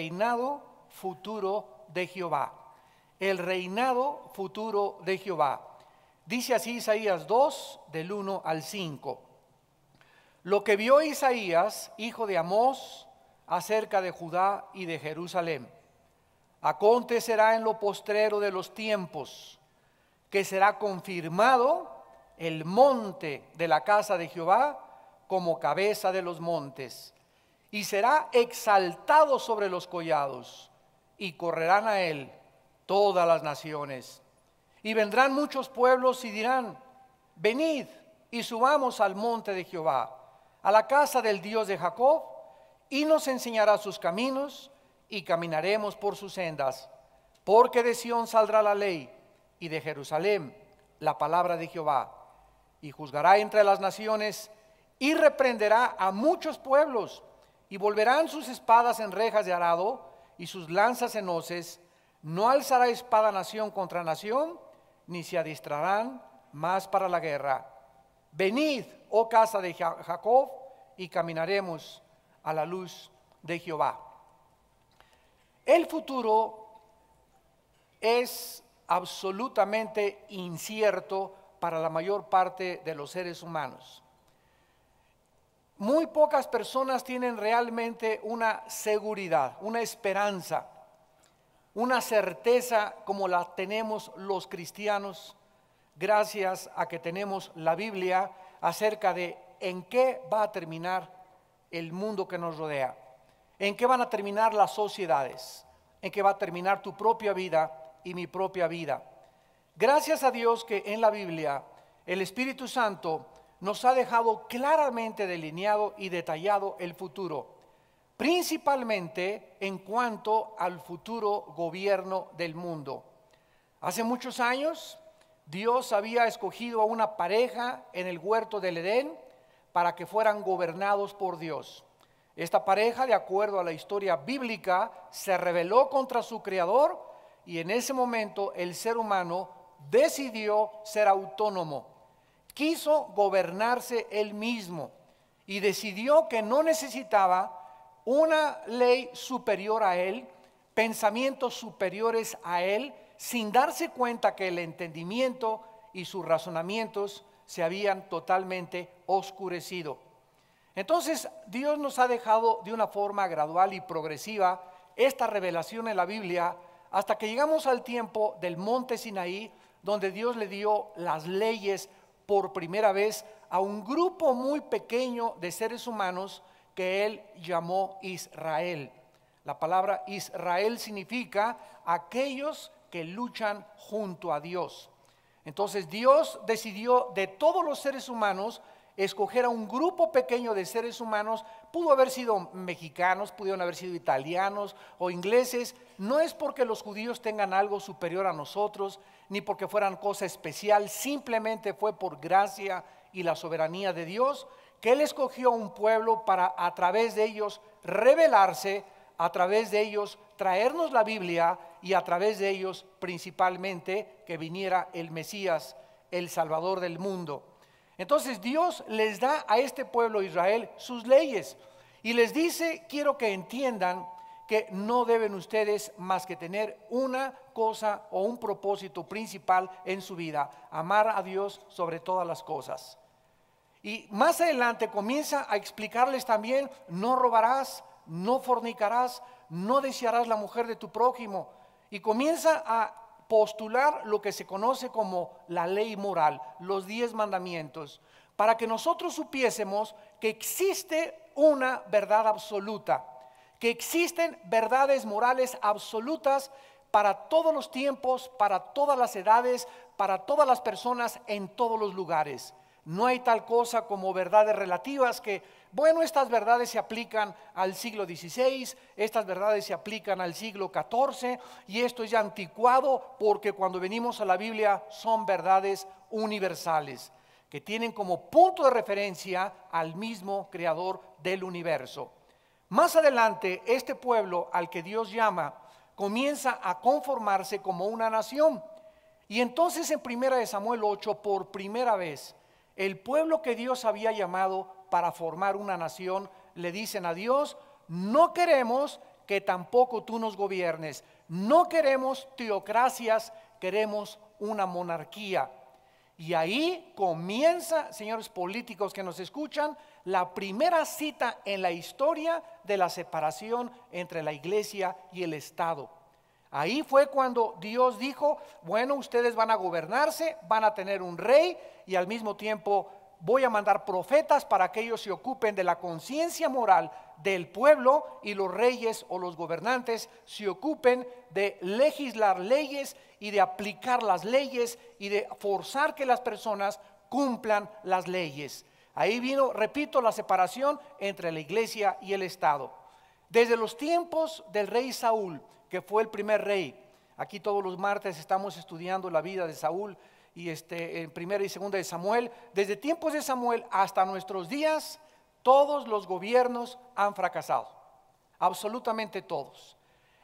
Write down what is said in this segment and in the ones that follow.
reinado futuro de Jehová. El reinado futuro de Jehová. Dice así Isaías 2, del 1 al 5. Lo que vio Isaías, hijo de Amós, acerca de Judá y de Jerusalén. Acontecerá en lo postrero de los tiempos, que será confirmado el monte de la casa de Jehová como cabeza de los montes y será exaltado sobre los collados, y correrán a él todas las naciones. Y vendrán muchos pueblos y dirán, venid y subamos al monte de Jehová, a la casa del Dios de Jacob, y nos enseñará sus caminos, y caminaremos por sus sendas, porque de Sión saldrá la ley, y de Jerusalén la palabra de Jehová, y juzgará entre las naciones, y reprenderá a muchos pueblos, y volverán sus espadas en rejas de arado y sus lanzas en hoces. No alzará espada nación contra nación, ni se adiestrarán más para la guerra. Venid, oh casa de Jacob, y caminaremos a la luz de Jehová. El futuro es absolutamente incierto para la mayor parte de los seres humanos. Muy pocas personas tienen realmente una seguridad, una esperanza, una certeza como la tenemos los cristianos gracias a que tenemos la Biblia acerca de en qué va a terminar el mundo que nos rodea, en qué van a terminar las sociedades, en qué va a terminar tu propia vida y mi propia vida. Gracias a Dios que en la Biblia el Espíritu Santo nos ha dejado claramente delineado y detallado el futuro, principalmente en cuanto al futuro gobierno del mundo. Hace muchos años, Dios había escogido a una pareja en el huerto del Edén para que fueran gobernados por Dios. Esta pareja, de acuerdo a la historia bíblica, se rebeló contra su creador y en ese momento el ser humano decidió ser autónomo quiso gobernarse él mismo y decidió que no necesitaba una ley superior a él, pensamientos superiores a él, sin darse cuenta que el entendimiento y sus razonamientos se habían totalmente oscurecido. Entonces Dios nos ha dejado de una forma gradual y progresiva esta revelación en la Biblia hasta que llegamos al tiempo del monte Sinaí, donde Dios le dio las leyes por primera vez a un grupo muy pequeño de seres humanos que él llamó Israel. La palabra Israel significa aquellos que luchan junto a Dios. Entonces Dios decidió de todos los seres humanos escoger a un grupo pequeño de seres humanos, pudo haber sido mexicanos, pudieron haber sido italianos o ingleses, no es porque los judíos tengan algo superior a nosotros, ni porque fueran cosa especial, simplemente fue por gracia y la soberanía de Dios que Él escogió un pueblo para a través de ellos revelarse, a través de ellos traernos la Biblia y a través de ellos principalmente que viniera el Mesías, el Salvador del mundo. Entonces Dios les da a este pueblo Israel sus leyes y les dice, quiero que entiendan que no deben ustedes más que tener una cosa o un propósito principal en su vida, amar a Dios sobre todas las cosas. Y más adelante comienza a explicarles también, no robarás, no fornicarás, no desearás la mujer de tu prójimo. Y comienza a postular lo que se conoce como la ley moral, los diez mandamientos, para que nosotros supiésemos que existe una verdad absoluta, que existen verdades morales absolutas para todos los tiempos, para todas las edades, para todas las personas, en todos los lugares. No hay tal cosa como verdades relativas que, bueno, estas verdades se aplican al siglo XVI, estas verdades se aplican al siglo XIV y esto es ya anticuado porque cuando venimos a la Biblia son verdades universales que tienen como punto de referencia al mismo creador del universo. Más adelante, este pueblo al que Dios llama comienza a conformarse como una nación. Y entonces en 1 Samuel 8, por primera vez, el pueblo que Dios había llamado para formar una nación le dicen a Dios, no queremos que tampoco tú nos gobiernes, no queremos teocracias, queremos una monarquía. Y ahí comienza, señores políticos que nos escuchan, la primera cita en la historia de la separación entre la iglesia y el Estado. Ahí fue cuando Dios dijo, bueno, ustedes van a gobernarse, van a tener un rey y al mismo tiempo voy a mandar profetas para que ellos se ocupen de la conciencia moral del pueblo y los reyes o los gobernantes se ocupen de legislar leyes y de aplicar las leyes y de forzar que las personas cumplan las leyes. Ahí vino, repito, la separación entre la iglesia y el Estado. Desde los tiempos del rey Saúl, que fue el primer rey. Aquí todos los martes estamos estudiando la vida de Saúl y este, en primera y segunda de Samuel. Desde tiempos de Samuel hasta nuestros días, todos los gobiernos han fracasado, absolutamente todos.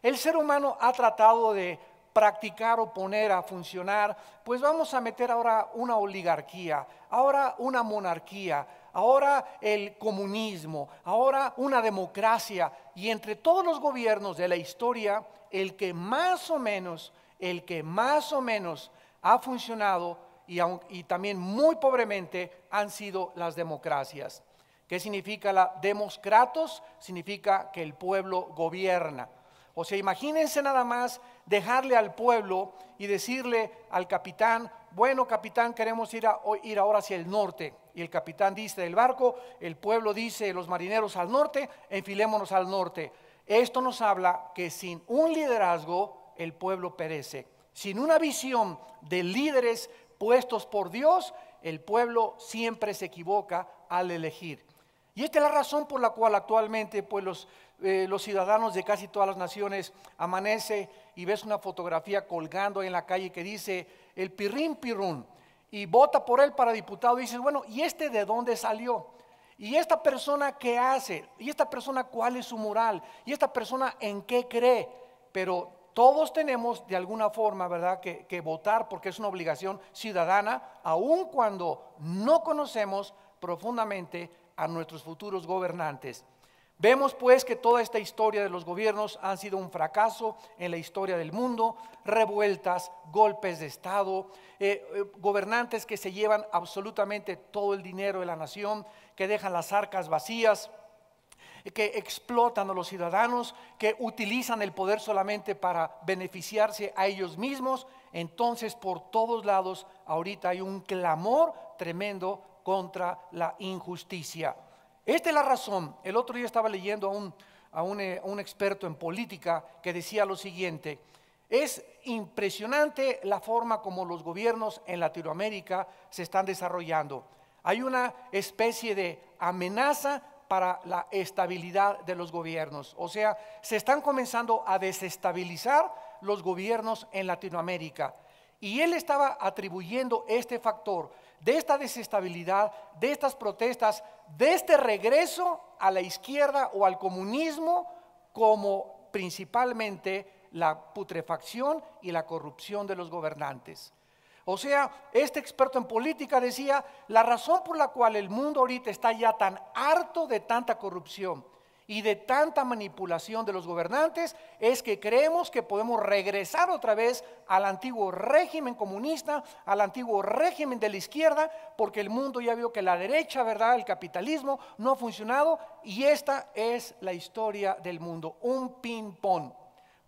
El ser humano ha tratado de practicar o poner a funcionar, pues vamos a meter ahora una oligarquía, ahora una monarquía, ahora el comunismo, ahora una democracia, y entre todos los gobiernos de la historia, el que más o menos, el que más o menos ha funcionado y, también muy pobremente han sido las democracias. ¿Qué significa la democratos? Significa que el pueblo gobierna. O sea, imagínense nada más dejarle al pueblo y decirle al capitán, bueno capitán, queremos ir, ir ahora hacia el norte. Y el capitán dice del barco, el pueblo dice, los marineros al norte, enfilémonos al norte. Esto nos habla que sin un liderazgo el pueblo perece. Sin una visión de líderes puestos por Dios, el pueblo siempre se equivoca al elegir. Y esta es la razón por la cual actualmente pues, los, eh, los ciudadanos de casi todas las naciones amanece y ves una fotografía colgando en la calle que dice el pirrín pirrún y vota por él para diputado y dices, bueno, ¿y este de dónde salió? ¿Y esta persona qué hace? ¿Y esta persona cuál es su moral? ¿Y esta persona en qué cree? Pero todos tenemos de alguna forma, ¿verdad?, que, votar porque es una obligación ciudadana, aun cuando no conocemos profundamente a nuestros futuros gobernantes. Vemos pues que toda esta historia de los gobiernos han sido un fracaso en la historia del mundo, revueltas, golpes de Estado, eh, eh, gobernantes que se llevan absolutamente todo el dinero de la nación, que dejan las arcas vacías, que explotan a los ciudadanos, que utilizan el poder solamente para beneficiarse a ellos mismos. Entonces, por todos lados, ahorita hay un clamor tremendo contra la injusticia. Esta es la razón. El otro día estaba leyendo a un, eh, experto en política que decía lo siguiente. Es impresionante la forma como los gobiernos en Latinoamérica se están desarrollando. Hay una especie de amenaza para la estabilidad de los gobiernos. O sea, se están comenzando a desestabilizar los gobiernos en Latinoamérica. Y él estaba atribuyendo este factor de esta desestabilidad, de estas protestas, de este regreso a la izquierda o al comunismo como principalmente la putrefacción y la corrupción de los gobernantes. O sea, este experto en política decía, la razón por la cual el mundo ahorita está ya tan harto de tanta corrupción y de tanta manipulación de los gobernantes es que creemos que podemos regresar otra vez al antiguo régimen comunista, al antiguo régimen de la izquierda, porque el mundo ya vio que la derecha, ¿verdad? El capitalismo no ha funcionado y esta es la historia del mundo, un ping-pong.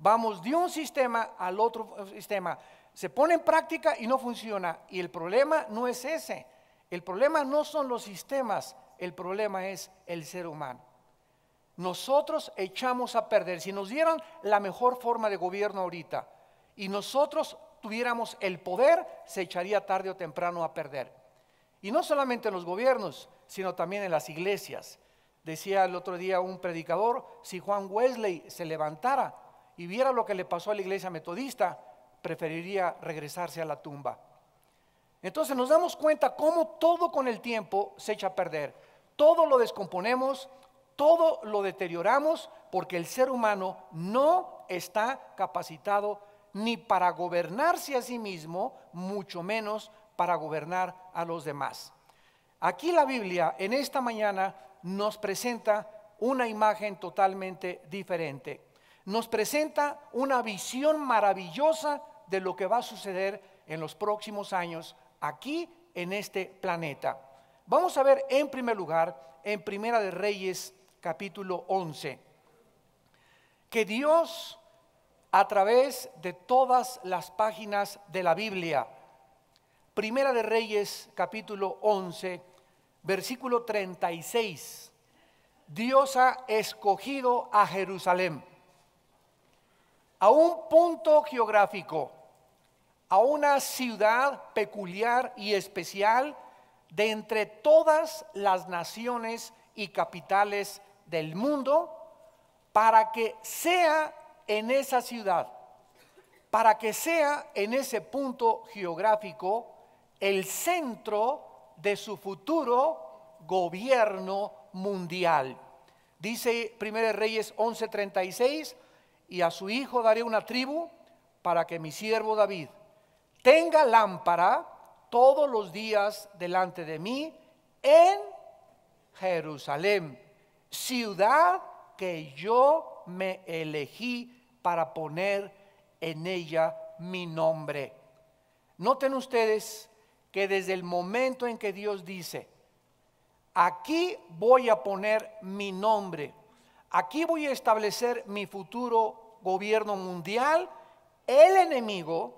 Vamos de un sistema al otro sistema se pone en práctica y no funciona. Y el problema no es ese. El problema no son los sistemas, el problema es el ser humano. Nosotros echamos a perder. Si nos dieran la mejor forma de gobierno ahorita y nosotros tuviéramos el poder, se echaría tarde o temprano a perder. Y no solamente en los gobiernos, sino también en las iglesias. Decía el otro día un predicador, si Juan Wesley se levantara y viera lo que le pasó a la iglesia metodista, preferiría regresarse a la tumba. Entonces nos damos cuenta cómo todo con el tiempo se echa a perder. Todo lo descomponemos, todo lo deterioramos porque el ser humano no está capacitado ni para gobernarse a sí mismo, mucho menos para gobernar a los demás. Aquí la Biblia en esta mañana nos presenta una imagen totalmente diferente nos presenta una visión maravillosa de lo que va a suceder en los próximos años aquí en este planeta. Vamos a ver en primer lugar, en Primera de Reyes capítulo 11, que Dios a través de todas las páginas de la Biblia, Primera de Reyes capítulo 11, versículo 36, Dios ha escogido a Jerusalén a un punto geográfico, a una ciudad peculiar y especial de entre todas las naciones y capitales del mundo, para que sea en esa ciudad, para que sea en ese punto geográfico el centro de su futuro gobierno mundial. Dice 1 Reyes 11:36, y a su hijo daré una tribu para que mi siervo David tenga lámpara todos los días delante de mí en Jerusalén, ciudad que yo me elegí para poner en ella mi nombre. Noten ustedes que desde el momento en que Dios dice, aquí voy a poner mi nombre, Aquí voy a establecer mi futuro gobierno mundial. El enemigo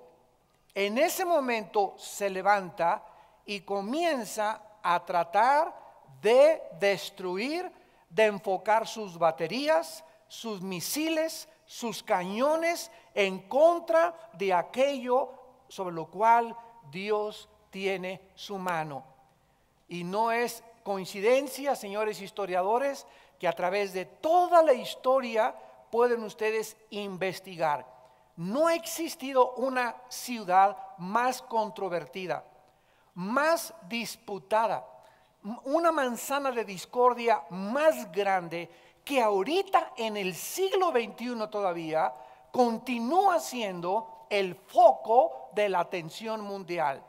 en ese momento se levanta y comienza a tratar de destruir, de enfocar sus baterías, sus misiles, sus cañones en contra de aquello sobre lo cual Dios tiene su mano. Y no es coincidencia, señores historiadores, que a través de toda la historia pueden ustedes investigar. No ha existido una ciudad más controvertida, más disputada, una manzana de discordia más grande que ahorita en el siglo XXI todavía continúa siendo el foco de la atención mundial.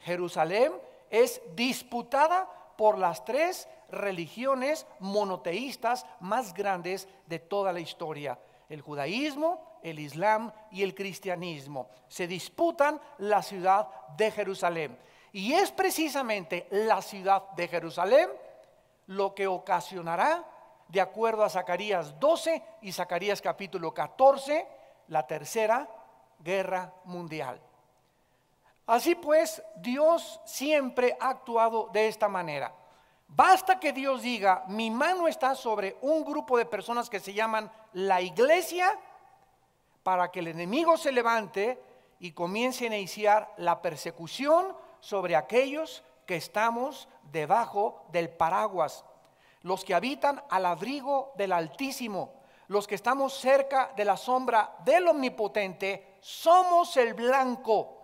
Jerusalén es disputada por las tres religiones monoteístas más grandes de toda la historia. El judaísmo, el islam y el cristianismo se disputan la ciudad de Jerusalén. Y es precisamente la ciudad de Jerusalén lo que ocasionará, de acuerdo a Zacarías 12 y Zacarías capítulo 14, la tercera guerra mundial. Así pues, Dios siempre ha actuado de esta manera. Basta que Dios diga, mi mano está sobre un grupo de personas que se llaman la iglesia, para que el enemigo se levante y comience a iniciar la persecución sobre aquellos que estamos debajo del paraguas, los que habitan al abrigo del Altísimo, los que estamos cerca de la sombra del Omnipotente, somos el blanco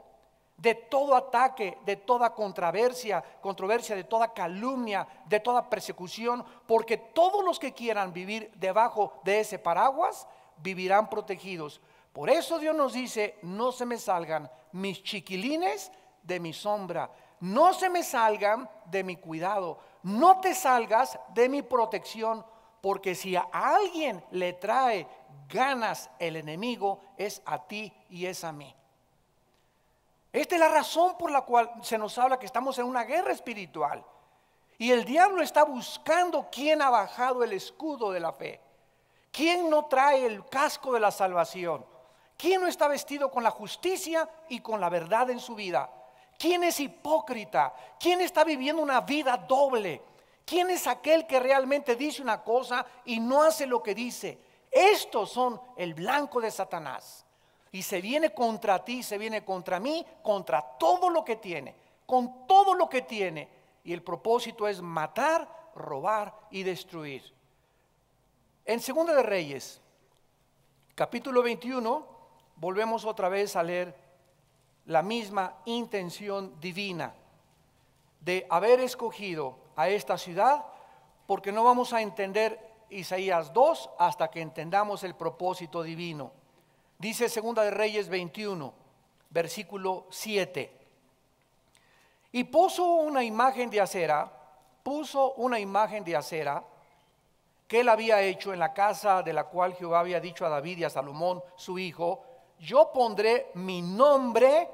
de todo ataque, de toda controversia, controversia, de toda calumnia, de toda persecución, porque todos los que quieran vivir debajo de ese paraguas vivirán protegidos. Por eso Dios nos dice, no se me salgan mis chiquilines de mi sombra, no se me salgan de mi cuidado, no te salgas de mi protección, porque si a alguien le trae ganas el enemigo, es a ti y es a mí. Esta es la razón por la cual se nos habla que estamos en una guerra espiritual. Y el diablo está buscando quién ha bajado el escudo de la fe, quién no trae el casco de la salvación, quién no está vestido con la justicia y con la verdad en su vida, quién es hipócrita, quién está viviendo una vida doble, quién es aquel que realmente dice una cosa y no hace lo que dice. Estos son el blanco de Satanás y se viene contra ti, se viene contra mí, contra todo lo que tiene, con todo lo que tiene. Y el propósito es matar, robar y destruir. En Segunda de Reyes, capítulo 21, volvemos otra vez a leer la misma intención divina de haber escogido a esta ciudad, porque no vamos a entender Isaías 2 hasta que entendamos el propósito divino. Dice Segunda de Reyes 21, versículo 7. Y puso una imagen de acera, puso una imagen de acera que él había hecho en la casa de la cual Jehová había dicho a David y a Salomón, su hijo, yo pondré mi nombre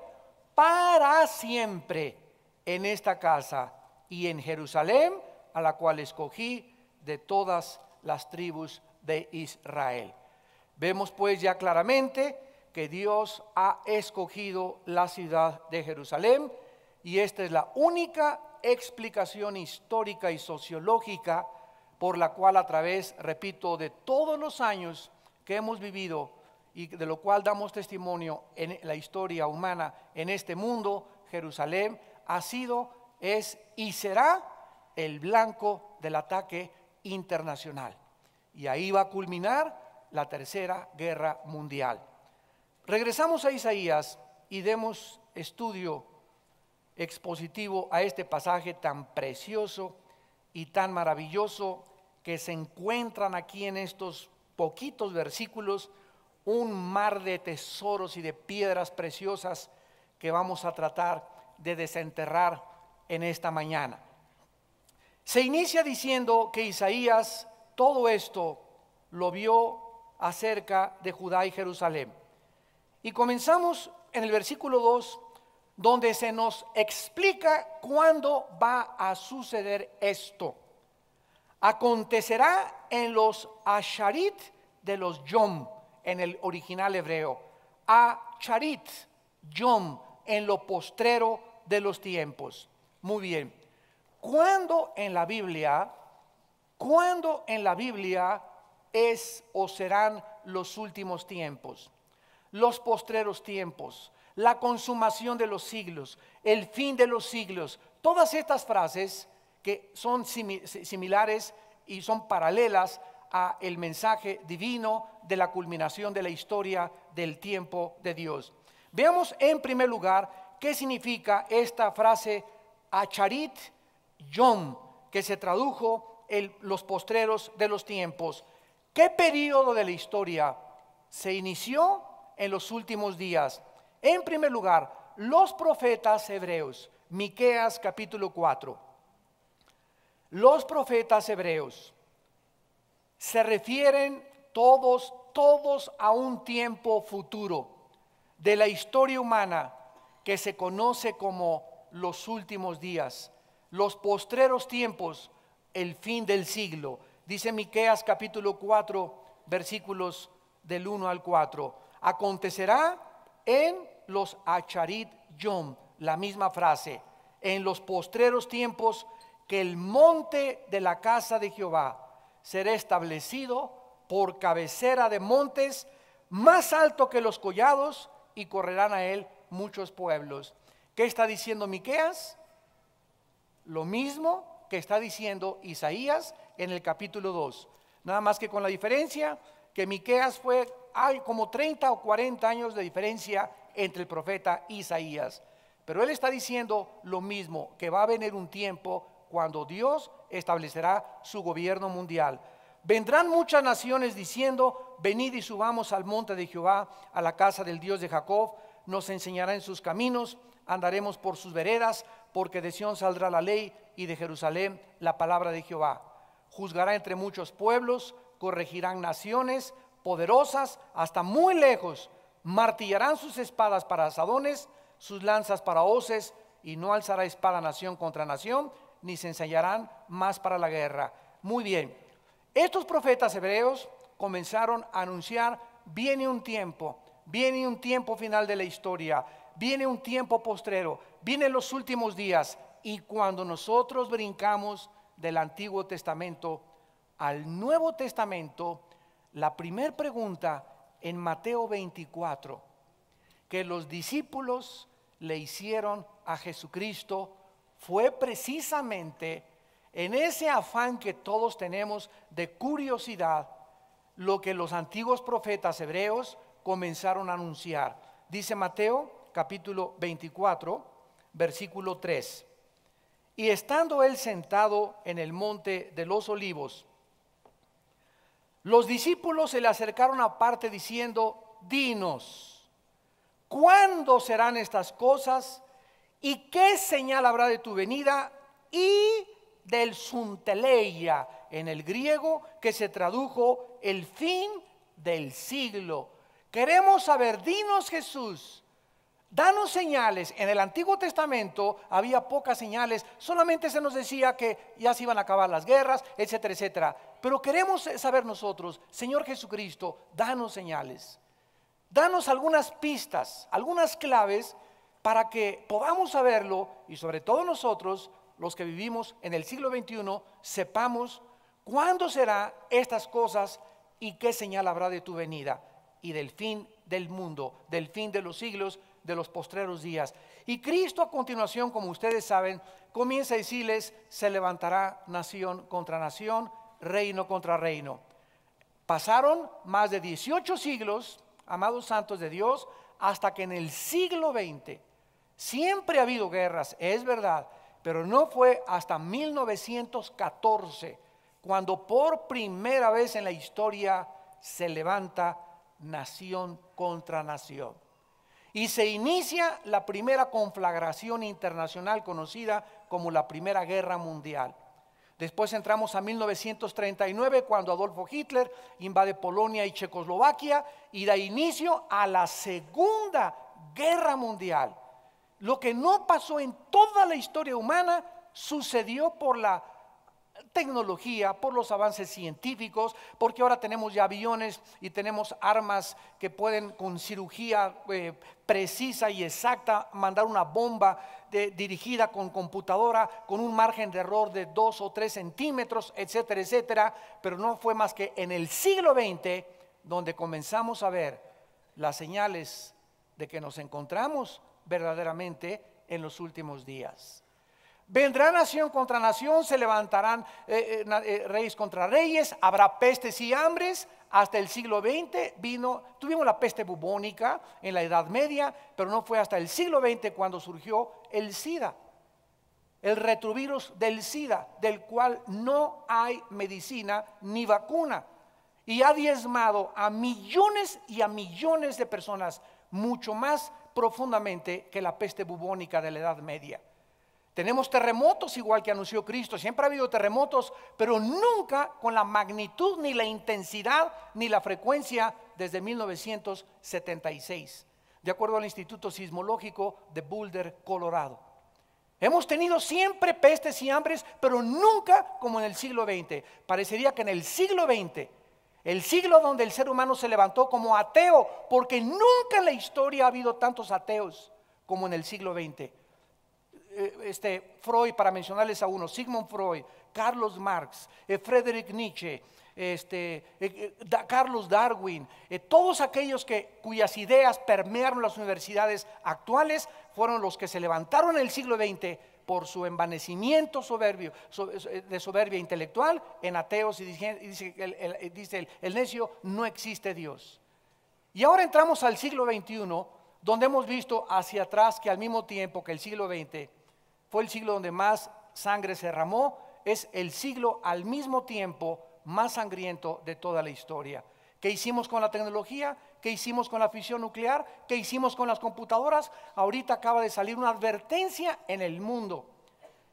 para siempre en esta casa y en Jerusalén, a la cual escogí de todas las tribus de Israel. Vemos pues ya claramente que Dios ha escogido la ciudad de Jerusalén y esta es la única explicación histórica y sociológica por la cual a través, repito, de todos los años que hemos vivido y de lo cual damos testimonio en la historia humana en este mundo, Jerusalén ha sido, es y será el blanco del ataque internacional. Y ahí va a culminar la Tercera Guerra Mundial. Regresamos a Isaías y demos estudio expositivo a este pasaje tan precioso y tan maravilloso que se encuentran aquí en estos poquitos versículos, un mar de tesoros y de piedras preciosas que vamos a tratar de desenterrar en esta mañana. Se inicia diciendo que Isaías todo esto lo vio acerca de Judá y Jerusalén. Y comenzamos en el versículo 2, donde se nos explica cuándo va a suceder esto. Acontecerá en los Asharit de los Yom, en el original hebreo. Asharit, Yom, en lo postrero de los tiempos. Muy bien. ¿Cuándo en la Biblia, cuándo en la Biblia es o serán los últimos tiempos, los postreros tiempos, la consumación de los siglos, el fin de los siglos. Todas estas frases que son similares y son paralelas a el mensaje divino de la culminación de la historia del tiempo de Dios. Veamos en primer lugar qué significa esta frase acharit yom, que se tradujo en los postreros de los tiempos. ¿Qué periodo de la historia se inició en los últimos días? En primer lugar, los profetas hebreos, Miqueas capítulo 4. Los profetas hebreos se refieren todos, todos a un tiempo futuro de la historia humana que se conoce como los últimos días, los postreros tiempos, el fin del siglo Dice Miqueas capítulo 4, versículos del 1 al 4. Acontecerá en los acharit yom, la misma frase, en los postreros tiempos que el monte de la casa de Jehová será establecido por cabecera de montes más alto que los collados y correrán a él muchos pueblos. ¿Qué está diciendo Miqueas? Lo mismo que está diciendo Isaías en el capítulo 2. Nada más que con la diferencia que Miqueas fue hay como 30 o 40 años de diferencia entre el profeta Isaías. Pero él está diciendo lo mismo, que va a venir un tiempo cuando Dios establecerá su gobierno mundial. Vendrán muchas naciones diciendo, venid y subamos al monte de Jehová, a la casa del Dios de Jacob, nos enseñará en sus caminos, andaremos por sus veredas, porque de Sión saldrá la ley y de Jerusalén la palabra de Jehová juzgará entre muchos pueblos, corregirán naciones poderosas hasta muy lejos, martillarán sus espadas para asadones, sus lanzas para hoces, y no alzará espada nación contra nación, ni se ensayarán más para la guerra. Muy bien, estos profetas hebreos comenzaron a anunciar, viene un tiempo, viene un tiempo final de la historia, viene un tiempo postrero, vienen los últimos días, y cuando nosotros brincamos, del Antiguo Testamento al Nuevo Testamento, la primera pregunta en Mateo 24 que los discípulos le hicieron a Jesucristo fue precisamente en ese afán que todos tenemos de curiosidad lo que los antiguos profetas hebreos comenzaron a anunciar. Dice Mateo capítulo 24, versículo 3. Y estando él sentado en el monte de los olivos, los discípulos se le acercaron aparte diciendo, dinos, ¿cuándo serán estas cosas? ¿Y qué señal habrá de tu venida? Y del sunteleia en el griego, que se tradujo el fin del siglo. Queremos saber, dinos Jesús, Danos señales. En el Antiguo Testamento había pocas señales. Solamente se nos decía que ya se iban a acabar las guerras, etcétera, etcétera. Pero queremos saber nosotros, Señor Jesucristo, danos señales. Danos algunas pistas, algunas claves para que podamos saberlo y sobre todo nosotros, los que vivimos en el siglo XXI, sepamos cuándo será estas cosas y qué señal habrá de tu venida y del fin del mundo, del fin de los siglos de los postreros días. Y Cristo a continuación, como ustedes saben, comienza a decirles, se levantará nación contra nación, reino contra reino. Pasaron más de 18 siglos, amados santos de Dios, hasta que en el siglo XX siempre ha habido guerras, es verdad, pero no fue hasta 1914 cuando por primera vez en la historia se levanta nación contra nación y se inicia la primera conflagración internacional conocida como la Primera Guerra Mundial. Después entramos a 1939 cuando Adolfo Hitler invade Polonia y Checoslovaquia y da inicio a la Segunda Guerra Mundial. Lo que no pasó en toda la historia humana sucedió por la tecnología, por los avances científicos, porque ahora tenemos ya aviones y tenemos armas que pueden con cirugía eh, precisa y exacta mandar una bomba dirigida con computadora con un margen de error de dos o tres centímetros, etcétera, etcétera. Pero no fue más que en el siglo XX donde comenzamos a ver las señales de que nos encontramos verdaderamente en los últimos días. Vendrá nación contra nación, se levantarán eh, eh, eh, reyes contra reyes, habrá pestes y hambres. Hasta el siglo XX vino, tuvimos la peste bubónica en la Edad Media, pero no fue hasta el siglo XX cuando surgió el SIDA, el retrovirus del SIDA, del cual no hay medicina ni vacuna. Y ha diezmado a millones y a millones de personas, mucho más profundamente que la peste bubónica de la Edad Media. Tenemos terremotos igual que anunció Cristo, siempre ha habido terremotos, pero nunca con la magnitud, ni la intensidad, ni la frecuencia desde 1976, de acuerdo al Instituto Sismológico de Boulder, Colorado. Hemos tenido siempre pestes y hambres, pero nunca como en el siglo XX. Parecería que en el siglo XX, el siglo donde el ser humano se levantó como ateo, porque nunca en la historia ha habido tantos ateos como en el siglo XX. Eh, este, Freud, para mencionarles a uno, Sigmund Freud, Carlos Marx, eh, Friedrich Frederick Nietzsche, este, eh, Carlos Darwin, todos aquellos que, cuyas ideas permearon las universidades actuales fueron los que se levantaron en el siglo XX por su envanecimiento soberbio, de soberbia intelectual en ateos y dice, el necio, no existe Dios. Y ahora entramos al siglo XXI, donde hemos visto hacia atrás que al mismo tiempo que el siglo XX, fue el siglo donde más sangre se ramó, es el siglo al mismo tiempo más sangriento de toda la historia. ¿Qué hicimos con la tecnología? ¿Qué hicimos con la fisión nuclear? ¿Qué hicimos con las computadoras? Ahorita acaba de salir una advertencia en el mundo.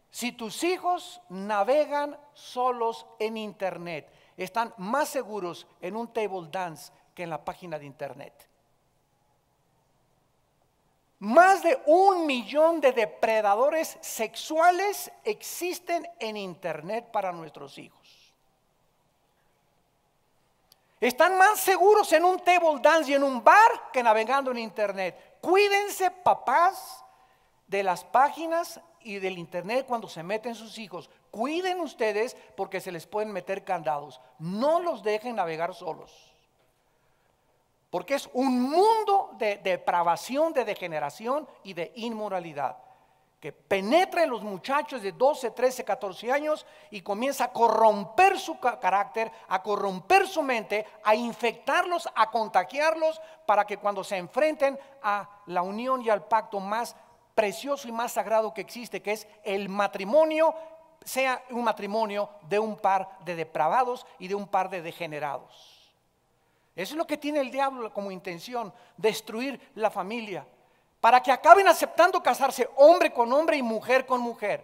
Si tus hijos navegan solos en Internet, están más seguros en un table dance que en la página de Internet. Más de un millón de depredadores sexuales existen en Internet para nuestros hijos. Están más seguros en un table dance y en un bar que navegando en Internet. Cuídense, papás, de las páginas y del Internet cuando se meten sus hijos. Cuiden ustedes porque se les pueden meter candados. No los dejen navegar solos. Porque es un mundo de depravación, de degeneración y de inmoralidad que penetra en los muchachos de 12, 13, 14 años y comienza a corromper su carácter, a corromper su mente, a infectarlos, a contagiarlos, para que cuando se enfrenten a la unión y al pacto más precioso y más sagrado que existe, que es el matrimonio, sea un matrimonio de un par de depravados y de un par de degenerados. Eso es lo que tiene el diablo como intención, destruir la familia. Para que acaben aceptando casarse hombre con hombre y mujer con mujer.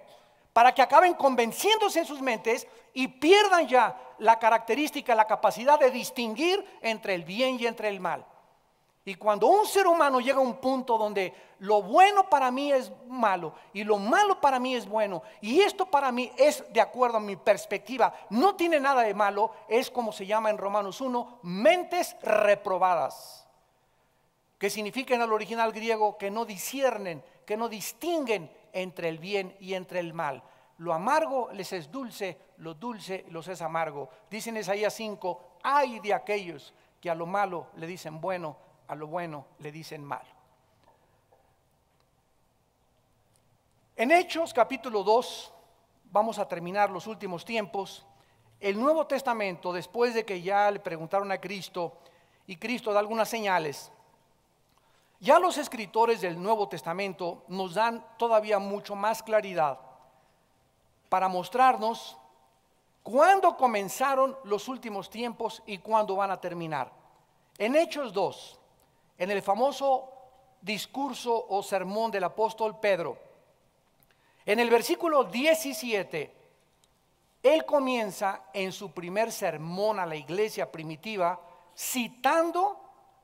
Para que acaben convenciéndose en sus mentes y pierdan ya la característica, la capacidad de distinguir entre el bien y entre el mal. Y cuando un ser humano llega a un punto donde lo bueno para mí es malo y lo malo para mí es bueno, y esto para mí es de acuerdo a mi perspectiva, no tiene nada de malo, es como se llama en Romanos 1, mentes reprobadas, que significa en el original griego que no disciernen, que no distinguen entre el bien y entre el mal. Lo amargo les es dulce, lo dulce los es amargo. Dicen Isaías 5, hay de aquellos que a lo malo le dicen bueno a lo bueno le dicen mal En Hechos capítulo 2, vamos a terminar los últimos tiempos, el Nuevo Testamento, después de que ya le preguntaron a Cristo y Cristo da algunas señales, ya los escritores del Nuevo Testamento nos dan todavía mucho más claridad para mostrarnos cuándo comenzaron los últimos tiempos y cuándo van a terminar. En Hechos 2, en el famoso discurso o sermón del apóstol Pedro, en el versículo 17, él comienza en su primer sermón a la iglesia primitiva citando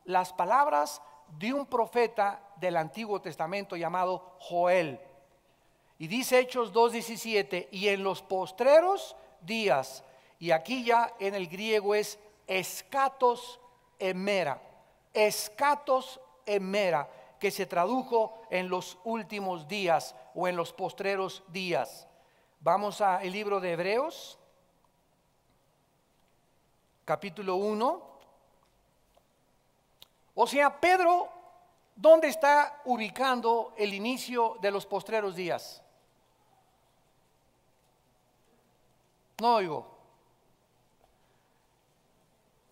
las palabras de un profeta del Antiguo Testamento llamado Joel. Y dice Hechos 2.17, y en los postreros días, y aquí ya en el griego es escatos emera escatos emera, que se tradujo en los últimos días o en los postreros días. Vamos al libro de Hebreos, capítulo 1. O sea, Pedro, ¿dónde está ubicando el inicio de los postreros días? No oigo.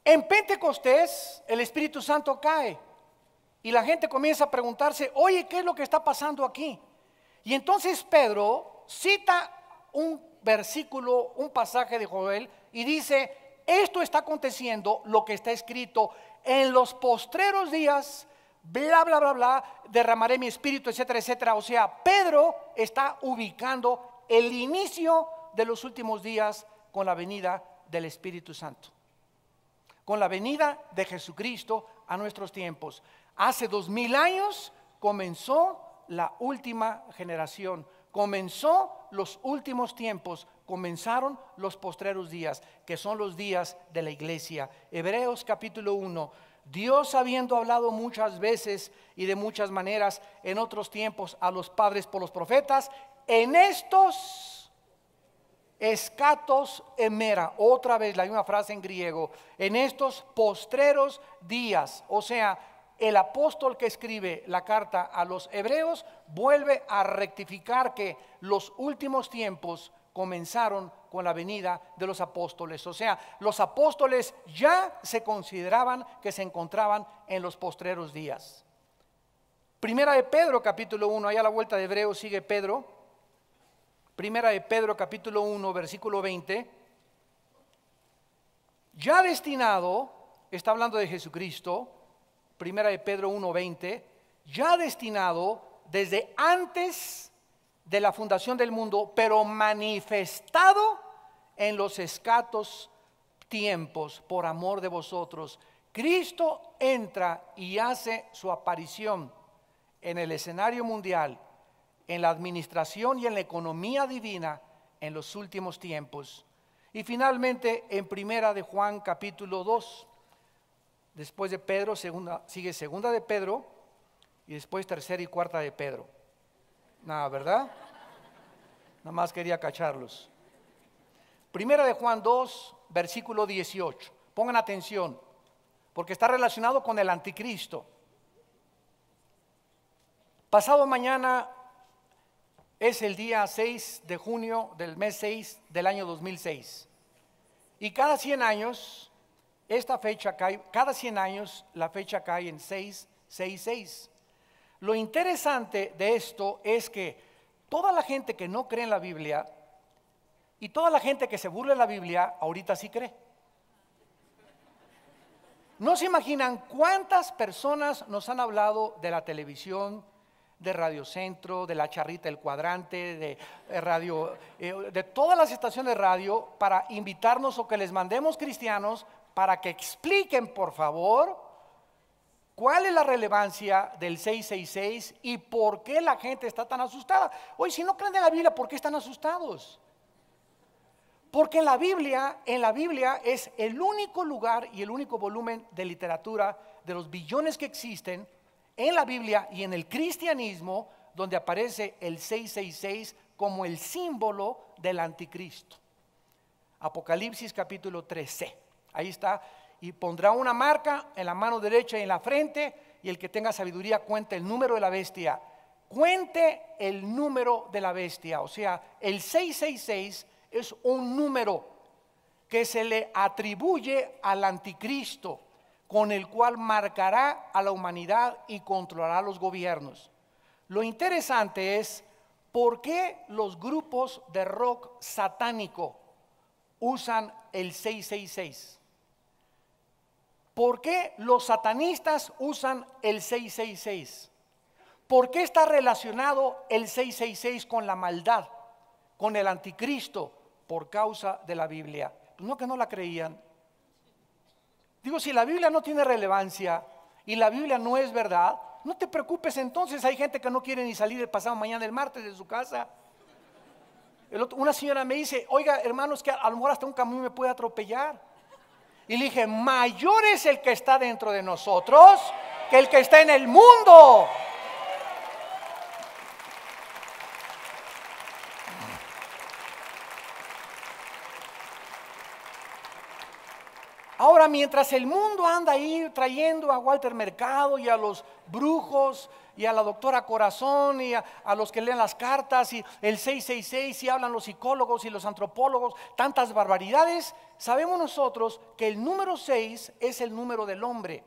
En Pentecostés el Espíritu Santo cae y la gente comienza a preguntarse, oye, ¿qué es lo que está pasando aquí? Y entonces Pedro cita un versículo, un pasaje de Joel y dice, esto está aconteciendo, lo que está escrito, en los postreros días, bla, bla, bla, bla, derramaré mi espíritu, etcétera, etcétera. O sea, Pedro está ubicando el inicio de los últimos días con la venida del Espíritu Santo con la venida de Jesucristo a nuestros tiempos. Hace dos mil años comenzó la última generación, comenzó los últimos tiempos, comenzaron los postreros días, que son los días de la iglesia. Hebreos capítulo 1. Dios habiendo hablado muchas veces y de muchas maneras en otros tiempos a los padres por los profetas, en estos Escatos emera, otra vez la misma frase en griego, en estos postreros días, o sea, el apóstol que escribe la carta a los hebreos vuelve a rectificar que los últimos tiempos comenzaron con la venida de los apóstoles. O sea, los apóstoles ya se consideraban que se encontraban en los postreros días. Primera de Pedro, capítulo 1, allá a la vuelta de Hebreos sigue Pedro. Primera de Pedro capítulo 1, versículo 20, ya destinado, está hablando de Jesucristo, Primera de Pedro 1, 20, ya destinado desde antes de la fundación del mundo, pero manifestado en los escatos tiempos por amor de vosotros. Cristo entra y hace su aparición en el escenario mundial en la administración y en la economía divina en los últimos tiempos. Y finalmente en primera de Juan capítulo 2, después de Pedro, segunda, sigue segunda de Pedro y después tercera y cuarta de Pedro. Nada, ¿verdad? Nada más quería cacharlos. Primera de Juan 2, versículo 18. Pongan atención, porque está relacionado con el anticristo. Pasado mañana es el día 6 de junio del mes 6 del año 2006. Y cada 100 años, esta fecha cae, cada 100 años la fecha cae en 666 Lo interesante de esto es que toda la gente que no cree en la Biblia y toda la gente que se burla de la Biblia ahorita sí cree. No se imaginan cuántas personas nos han hablado de la televisión, de Radio Centro, de La Charrita El Cuadrante, de eh, radio, eh, de todas las estaciones de radio para invitarnos o que les mandemos cristianos para que expliquen, por favor, cuál es la relevancia del 666 y por qué la gente está tan asustada. Hoy, si no creen en la Biblia, ¿por qué están asustados? Porque la Biblia, en la Biblia es el único lugar y el único volumen de literatura de los billones que existen en la Biblia y en el cristianismo donde aparece el 666 como el símbolo del anticristo. Apocalipsis capítulo 13. Ahí está. Y pondrá una marca en la mano derecha y en la frente y el que tenga sabiduría cuente el número de la bestia. Cuente el número de la bestia. O sea, el 666 es un número que se le atribuye al anticristo con el cual marcará a la humanidad y controlará los gobiernos. Lo interesante es por qué los grupos de rock satánico usan el 666. ¿Por qué los satanistas usan el 666? ¿Por qué está relacionado el 666 con la maldad, con el anticristo? Por causa de la Biblia. No que no la creían, Digo, si la Biblia no tiene relevancia y la Biblia no es verdad, no te preocupes entonces, hay gente que no quiere ni salir el pasado mañana, el martes, de su casa. una señora me dice, oiga hermanos, que a, a lo mejor hasta un camión me puede atropellar. Y le dije, mayor es el que está dentro de nosotros que el que está en el mundo. Ahora, mientras el mundo anda ahí trayendo a Walter Mercado y a los brujos y a la doctora Corazón y a, los que leen las cartas y el 666 y hablan los psicólogos y los antropólogos, tantas barbaridades, sabemos nosotros que el número 6 es el número del hombre.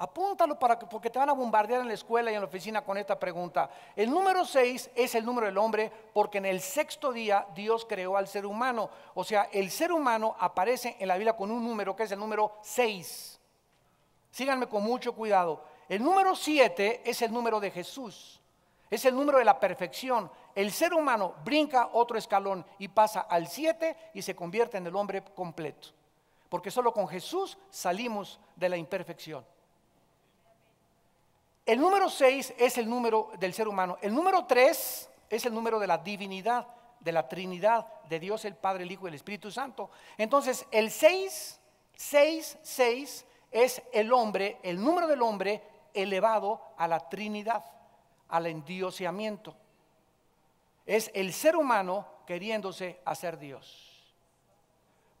Apúntalo para porque te van a bombardear en la escuela y en la oficina con esta pregunta. El número 6 es el número del hombre porque en el sexto día Dios creó al ser humano. O sea, el ser humano aparece en la Biblia con un número que es el número 6. Síganme con mucho cuidado. El número 7 es el número de Jesús. Es el número de la perfección. El ser humano brinca otro escalón y pasa al 7 y se convierte en el hombre completo. Porque solo con Jesús salimos de la imperfección. El número 6 es el número del ser humano. El número 3 es el número de la divinidad, de la Trinidad, de Dios el Padre, el Hijo y el Espíritu Santo. Entonces, el 6, 6, 6 es el hombre, el número del hombre elevado a la Trinidad, al endioseamiento. Es el ser humano queriéndose hacer Dios.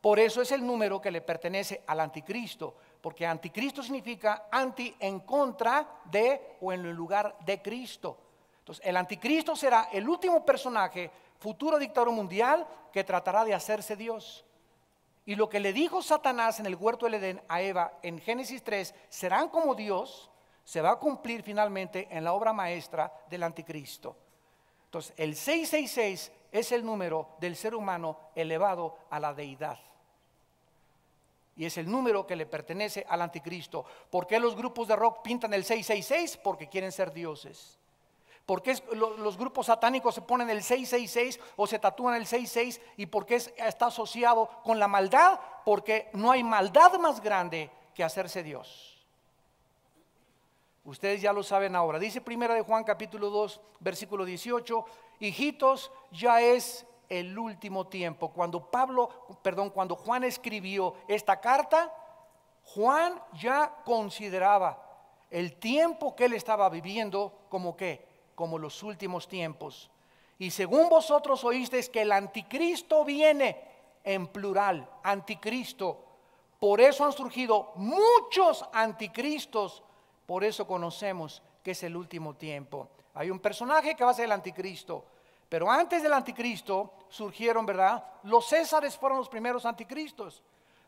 Por eso es el número que le pertenece al anticristo, porque anticristo significa anti en contra de o en lugar de Cristo. Entonces, el anticristo será el último personaje, futuro dictador mundial, que tratará de hacerse Dios. Y lo que le dijo Satanás en el huerto del Edén a Eva en Génesis 3, serán como Dios, se va a cumplir finalmente en la obra maestra del anticristo. Entonces, el 666 es el número del ser humano elevado a la deidad y es el número que le pertenece al anticristo. ¿Por qué los grupos de rock pintan el 666? Porque quieren ser dioses. ¿Por qué los grupos satánicos se ponen el 666 o se tatúan el 66? ¿Y por qué está asociado con la maldad? Porque no hay maldad más grande que hacerse Dios. Ustedes ya lo saben ahora. Dice 1 de Juan capítulo 2, versículo 18, hijitos, ya es el último tiempo. Cuando Pablo, perdón, cuando Juan escribió esta carta, Juan ya consideraba el tiempo que él estaba viviendo como que como los últimos tiempos. Y según vosotros oísteis que el anticristo viene en plural, anticristo. Por eso han surgido muchos anticristos, por eso conocemos que es el último tiempo. Hay un personaje que va a ser el anticristo. Pero antes del anticristo surgieron, ¿verdad? Los césares fueron los primeros anticristos,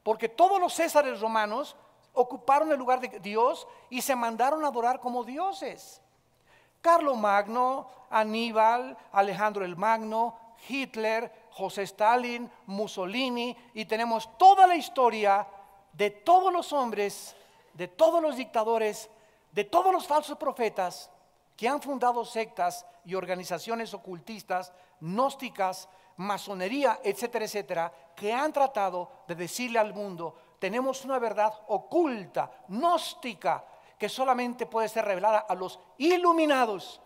porque todos los césares romanos ocuparon el lugar de Dios y se mandaron a adorar como dioses. Carlo Magno, Aníbal, Alejandro el Magno, Hitler, José Stalin, Mussolini, y tenemos toda la historia de todos los hombres, de todos los dictadores, de todos los falsos profetas que han fundado sectas y organizaciones ocultistas, gnósticas, masonería, etcétera, etcétera, que han tratado de decirle al mundo, tenemos una verdad oculta, gnóstica, que solamente puede ser revelada a los iluminados.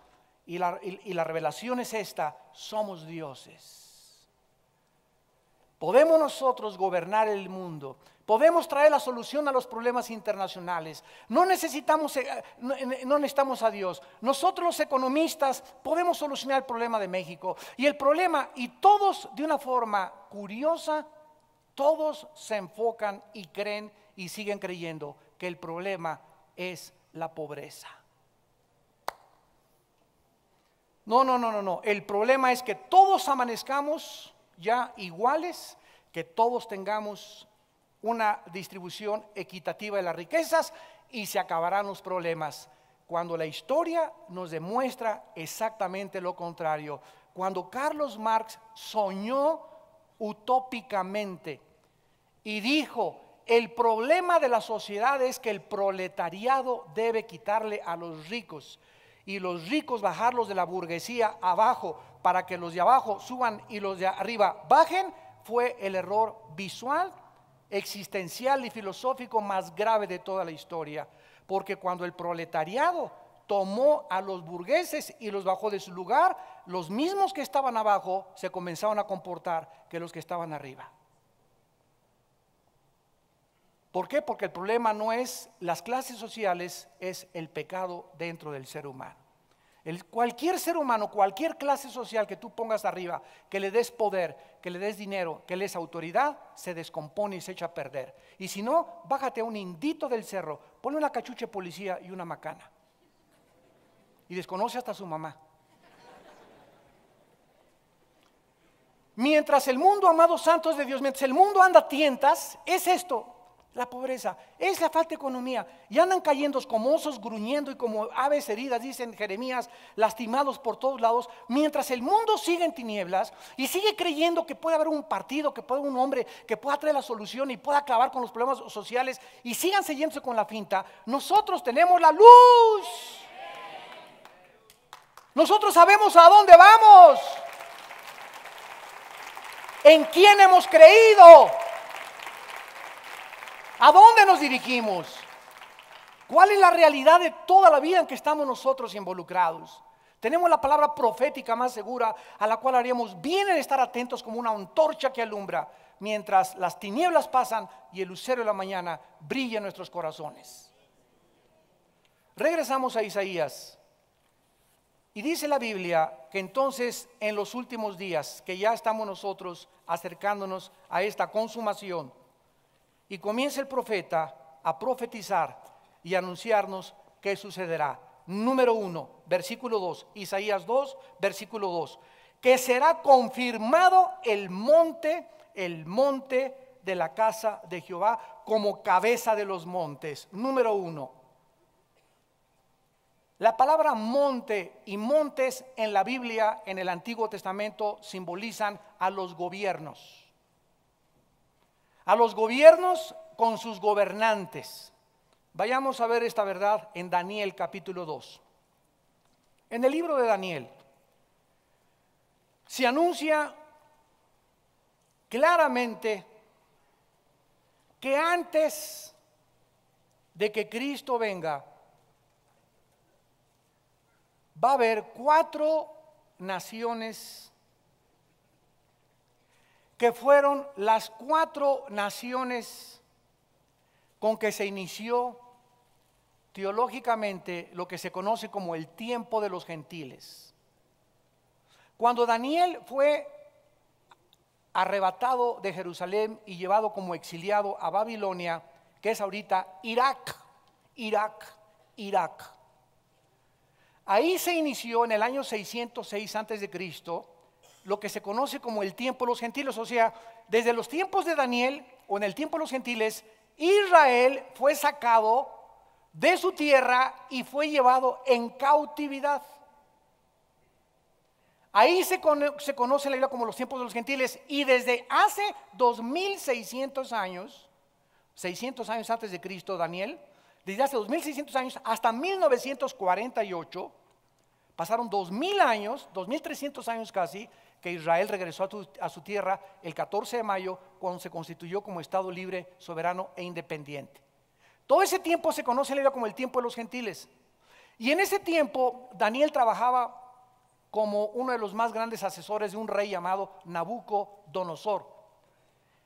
Y la, revelación es esta, somos dioses. Podemos nosotros gobernar el mundo, Podemos traer la solución a los problemas internacionales. No necesitamos, eh, eh, no necesitamos a Dios. Nosotros los economistas podemos solucionar el problema de México. Y el problema, y todos de una forma curiosa, todos se enfocan y creen y siguen creyendo que el problema es la pobreza. No, no, no, no, no. El problema es que todos amanezcamos ya iguales, que todos tengamos una distribución equitativa de las riquezas y se acabarán los problemas. Cuando la historia nos demuestra exactamente lo contrario, cuando Carlos Marx soñó utópicamente y dijo, el problema de la sociedad es que el proletariado debe quitarle a los ricos y los ricos bajarlos de la burguesía abajo para que los de abajo suban y los de arriba bajen, fue el error visual existencial y filosófico más grave de toda la historia, porque cuando el proletariado tomó a los burgueses y los bajó de su lugar, los mismos que estaban abajo se comenzaron a comportar que los que estaban arriba. ¿Por qué? Porque el problema no es las clases sociales, es el pecado dentro del ser humano cualquier ser humano, cualquier clase social que tú pongas arriba, que le des poder, que le des dinero, que le des autoridad, se descompone y se echa a perder. Y si no, bájate a un indito del cerro, ponle una cachucha de policía y una macana. Y desconoce hasta su mamá. Mientras el mundo, amados santos de Dios, mientras el mundo anda a tientas, es esto, la pobreza, es la falta de economía. Y andan cayendo como osos, gruñendo y como aves heridas, dicen Jeremías, lastimados por todos lados, mientras el mundo sigue en tinieblas y sigue creyendo que puede haber un partido, que puede haber un hombre que pueda traer la solución y pueda acabar con los problemas sociales y sigan siguiéndose con la finta, nosotros tenemos la luz. Nosotros sabemos a dónde vamos. ¿En quién hemos creído? ¿A dónde nos dirigimos? ¿Cuál es la realidad de toda la vida en que estamos nosotros involucrados? Tenemos la palabra profética más segura a la cual haríamos bien en estar atentos como una antorcha que alumbra mientras las tinieblas pasan y el lucero de la mañana brilla en nuestros corazones. Regresamos a Isaías y dice la Biblia que entonces en los últimos días que ya estamos nosotros acercándonos a esta consumación, y comienza el profeta a profetizar y anunciarnos qué sucederá. Número 1, versículo 2, Isaías 2, versículo 2, que será confirmado el monte, el monte de la casa de Jehová como cabeza de los montes. Número 1, la palabra monte y montes en la Biblia, en el Antiguo Testamento, simbolizan a los gobiernos a los gobiernos con sus gobernantes. Vayamos a ver esta verdad en Daniel capítulo 2. En el libro de Daniel se anuncia claramente que antes de que Cristo venga, va a haber cuatro naciones que fueron las cuatro naciones con que se inició teológicamente lo que se conoce como el tiempo de los gentiles. Cuando Daniel fue arrebatado de Jerusalén y llevado como exiliado a Babilonia, que es ahorita Irak, Irak, Irak. Ahí se inició en el año 606 antes de Cristo lo que se conoce como el tiempo de los gentiles. O sea, desde los tiempos de Daniel o en el tiempo de los gentiles, Israel fue sacado de su tierra y fue llevado en cautividad. Ahí se, conoce la Biblia como los tiempos de los gentiles y desde hace 2600 años, 600 años antes de Cristo, Daniel, desde hace 2600 años hasta 1948, pasaron 2000 años, 2300 años casi, que Israel regresó a, su tierra el 14 de mayo, cuando se constituyó como Estado libre, soberano e independiente. Todo ese tiempo se conoce en la como el tiempo de los gentiles. Y en ese tiempo Daniel trabajaba como uno de los más grandes asesores de un rey llamado Nabucodonosor.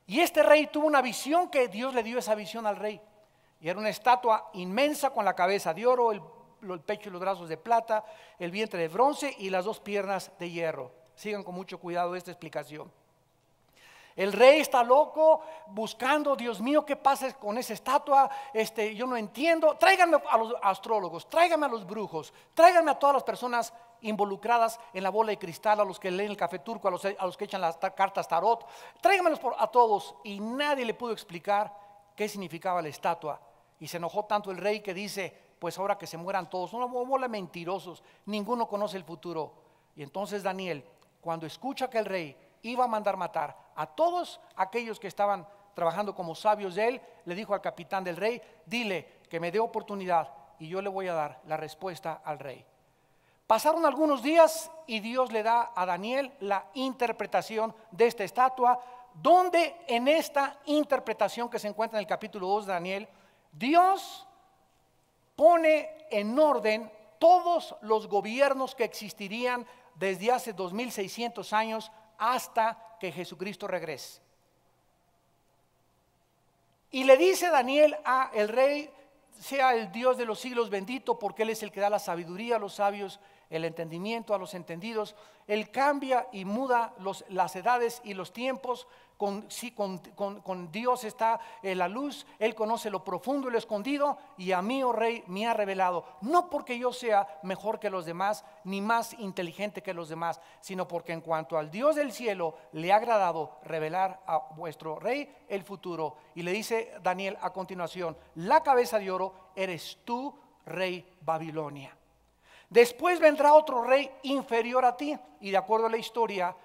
Y este rey tuvo una visión que Dios le dio esa visión al rey. Y era una estatua inmensa con la cabeza de oro, el pecho y los brazos de plata, el vientre de bronce y las dos piernas de hierro. Sigan con mucho cuidado esta explicación. El rey está loco buscando, Dios mío, ¿qué pasa con esa estatua? Este, yo no entiendo. Tráiganme a los astrólogos, tráiganme a los brujos, tráiganme a todas las personas involucradas en la bola de cristal, a los que leen el café turco, a los, que echan las cartas tarot. Tráiganmelos a todos. Y nadie le pudo explicar qué significaba la estatua. Y se enojó tanto el rey que dice, pues ahora que se mueran todos, una bola de mentirosos, ninguno conoce el futuro. Y entonces Daniel cuando escucha que el rey iba a mandar matar a todos aquellos que estaban trabajando como sabios de él, le dijo al capitán del rey, dile que me dé oportunidad y yo le voy a dar la respuesta al rey. Pasaron algunos días y Dios le da a Daniel la interpretación de esta estatua, donde en esta interpretación que se encuentra en el capítulo 2 de Daniel, Dios pone en orden todos los gobiernos que existirían desde hace 2600 años hasta que Jesucristo regrese. Y le dice Daniel a el rey, sea el Dios de los siglos bendito, porque Él es el que da la sabiduría a los sabios, el entendimiento a los entendidos. Él cambia y muda los, las edades y los tiempos, con, si con, Dios está eh, la luz, Él conoce lo profundo y lo escondido, y a mí, oh Rey, me ha revelado, no porque yo sea mejor que los demás, ni más inteligente que los demás, sino porque en cuanto al Dios del cielo le ha agradado revelar a vuestro Rey el futuro. Y le dice Daniel a continuación, la cabeza de oro eres tú, Rey Babilonia. Después vendrá otro rey inferior a ti, y de acuerdo a la historia,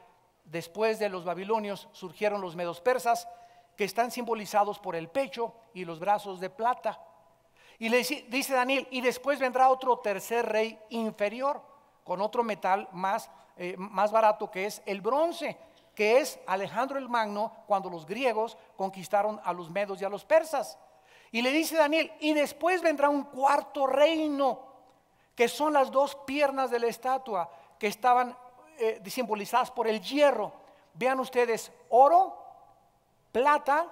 Después de los babilonios surgieron los medos persas, que están simbolizados por el pecho y los brazos de plata. Y le dice, Daniel, y después vendrá otro tercer rey inferior, con otro metal más, eh, más barato que es el bronce, que es Alejandro el Magno cuando los griegos conquistaron a los medos y a los persas. Y le dice Daniel, y después vendrá un cuarto reino, que son las dos piernas de la estatua, que estaban eh, simbolizadas por el hierro. Vean ustedes, oro, plata,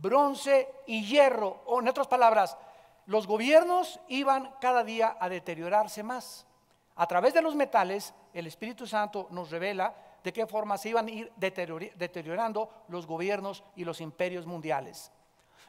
bronce y hierro. O en otras palabras, los gobiernos iban cada día a deteriorarse más. A través de los metales, el Espíritu Santo nos revela de qué forma se iban a ir deteriorando los gobiernos y los imperios mundiales.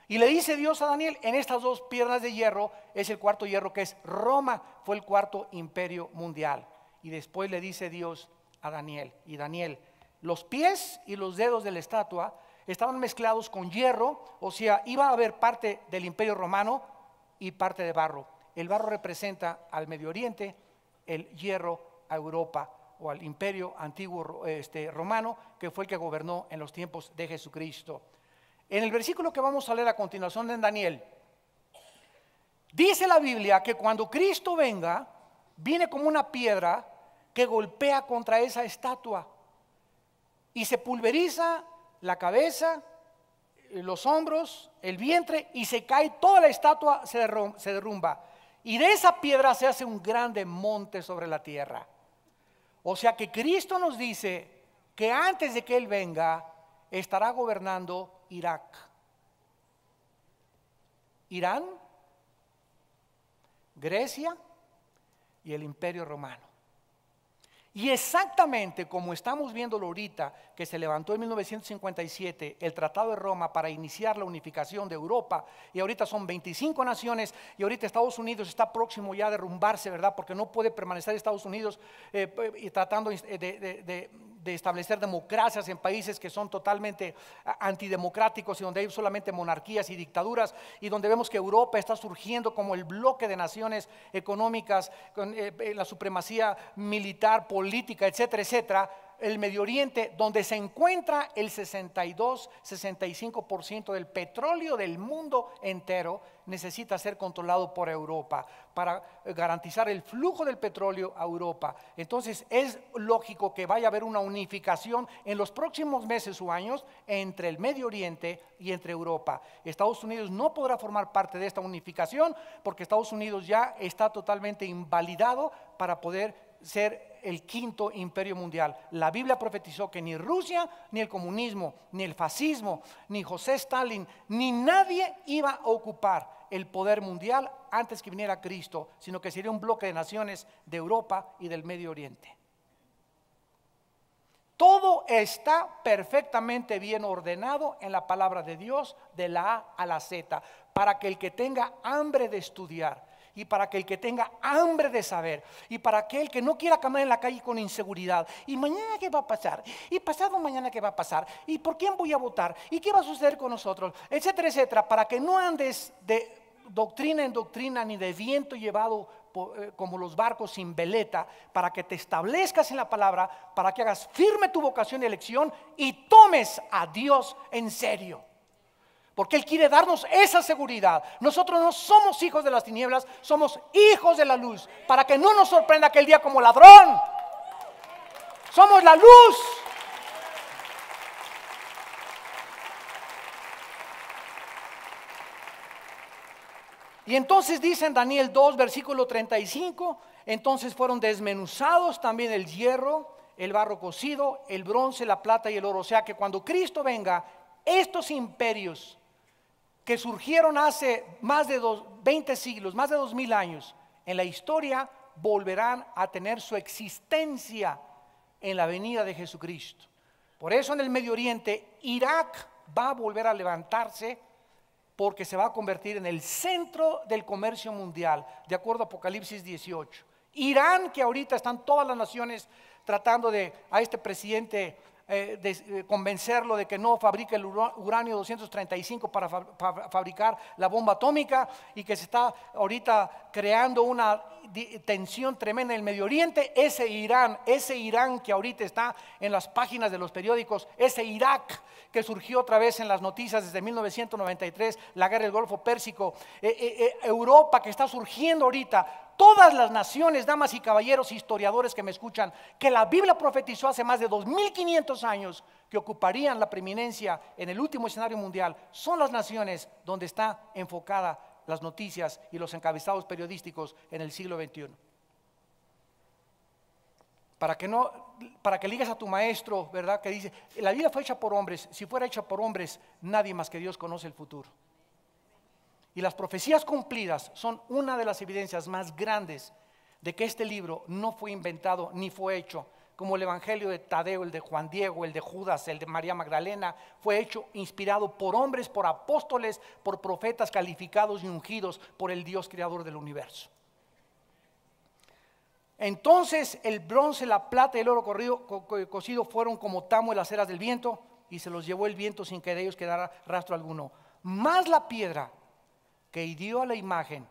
Y le dice Dios a Daniel, en estas dos piernas de hierro es el cuarto hierro que es Roma, fue el cuarto imperio mundial. Y después le dice Dios, a Daniel. Y Daniel, los pies y los dedos de la estatua estaban mezclados con hierro, o sea, iba a haber parte del imperio romano y parte de barro. El barro representa al Medio Oriente, el hierro a Europa o al imperio antiguo este, romano, que fue el que gobernó en los tiempos de Jesucristo. En el versículo que vamos a leer a continuación en Daniel, dice la Biblia que cuando Cristo venga, viene como una piedra que golpea contra esa estatua y se pulveriza la cabeza, los hombros, el vientre y se cae toda la estatua, se, se derrumba. Y de esa piedra se hace un grande monte sobre la tierra. O sea que Cristo nos dice que antes de que Él venga, estará gobernando Irak. Irán, Grecia y el Imperio Romano. Y exactamente como estamos viéndolo ahorita, que se levantó en 1957 el Tratado de Roma para iniciar la unificación de Europa, y ahorita son 25 naciones, y ahorita Estados Unidos está próximo ya a derrumbarse, ¿verdad? Porque no puede permanecer Estados Unidos eh, eh, tratando eh, de de establecer democracias en países que son totalmente antidemocráticos y donde hay solamente monarquías y dictaduras y donde vemos que Europa está surgiendo como el bloque de naciones económicas con eh, eh, la supremacía militar, política, etcétera, etcétera el Medio Oriente, donde se encuentra el 62-65% del petróleo del mundo entero, necesita ser controlado por Europa para eh, garantizar el flujo del petróleo a Europa. Entonces es lógico que vaya a haber una unificación en los próximos meses o años entre el Medio Oriente y entre Europa. Estados Unidos no podrá formar parte de esta unificación porque Estados Unidos ya está totalmente invalidado para poder ser el quinto imperio mundial. La Biblia profetizó que ni Rusia, ni el comunismo, ni el fascismo, ni José Stalin, ni nadie iba a ocupar el poder mundial antes que viniera Cristo, sino que sería un bloque de naciones de Europa y del Medio Oriente. Todo está perfectamente bien ordenado en la palabra de Dios de la A a la Z, para que el que tenga hambre de estudiar, y para que el que tenga hambre de saber y para aquel que no quiera caminar en la calle con inseguridad. ¿Y mañana qué va a pasar? ¿Y pasado mañana qué va a pasar? ¿Y por quién voy a votar? ¿Y qué va a suceder con nosotros? Etcétera, etcétera. Para que no andes de doctrina en doctrina ni de viento llevado eh, como los barcos sin veleta, para que te establezcas en la palabra, para que hagas firme tu vocación y elección y tomes a Dios en serio. Porque Él quiere darnos esa seguridad. Nosotros no somos hijos de las tinieblas, somos hijos de la luz. Para que no nos sorprenda aquel día como ladrón. Somos la luz. Y entonces dice en Daniel 2, versículo 35, entonces fueron desmenuzados también el hierro, el barro cocido, el bronce, la plata y el oro. O sea que cuando Cristo venga, estos imperios que surgieron hace más de 20 siglos, más de 2000 años, en la historia volverán a tener su existencia en la venida de Jesucristo. Por eso en el Medio Oriente, Irak va a volver a levantarse porque se va a convertir en el centro del comercio mundial, de acuerdo a Apocalipsis 18. Irán, que ahorita están todas las naciones tratando de a este presidente eh, de, eh, convencerlo de que no fabrique el uranio 235 para, fabricar la bomba atómica y que se está ahorita creando una tensión tremenda en el Medio Oriente, ese Irán, ese Irán que ahorita está en las páginas de los periódicos, ese Irak que surgió otra vez en las noticias desde 1993, la guerra del Golfo Pérsico, eh, Europa que está surgiendo ahorita, todas las naciones, damas y caballeros, historiadores que me escuchan, que la Biblia profetizó hace más de 2.500 años que ocuparían la preeminencia en el último escenario mundial, son las naciones donde está enfocada las noticias y los encabezados periodísticos en el siglo XXI. Para que no, para que ligas a tu maestro, ¿verdad? Que dice, la vida fue hecha por hombres. Si fuera hecha por hombres, nadie más que Dios conoce el futuro. Y las profecías cumplidas son una de las evidencias más grandes de que este libro no fue inventado ni fue hecho, como el Evangelio de Tadeo, el de Juan Diego, el de Judas, el de María Magdalena, fue hecho inspirado por hombres, por apóstoles, por profetas calificados y ungidos por el Dios creador del universo. Entonces el bronce, la plata y el oro corrido, cocido fueron como tamo en las eras del viento y se los llevó el viento sin que de ellos quedara rastro alguno. Más la piedra que hirió a la imagen,